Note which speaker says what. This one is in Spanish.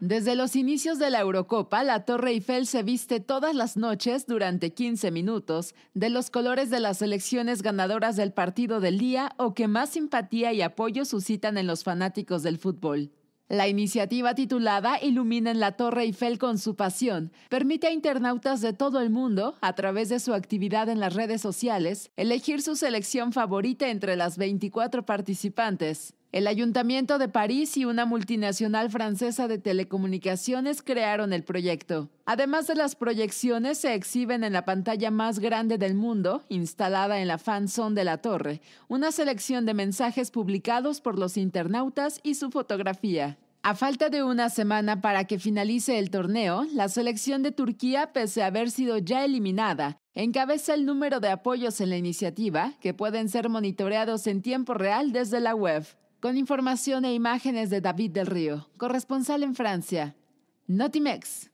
Speaker 1: Desde los inicios de la Eurocopa, la Torre Eiffel se viste todas las noches durante 15 minutos de los colores de las selecciones ganadoras del partido del día o que más simpatía y apoyo suscitan en los fanáticos del fútbol. La iniciativa titulada Iluminen la Torre Eiffel con su pasión permite a internautas de todo el mundo, a través de su actividad en las redes sociales, elegir su selección favorita entre las 24 participantes. El Ayuntamiento de París y una multinacional francesa de telecomunicaciones crearon el proyecto. Además de las proyecciones, se exhiben en la pantalla más grande del mundo, instalada en la fanzone de la torre, una selección de mensajes publicados por los internautas y su fotografía. A falta de una semana para que finalice el torneo, la selección de Turquía, pese a haber sido ya eliminada, encabeza el número de apoyos en la iniciativa, que pueden ser monitoreados en tiempo real desde la web con información e imágenes de David del Río, corresponsal en Francia. Notimex.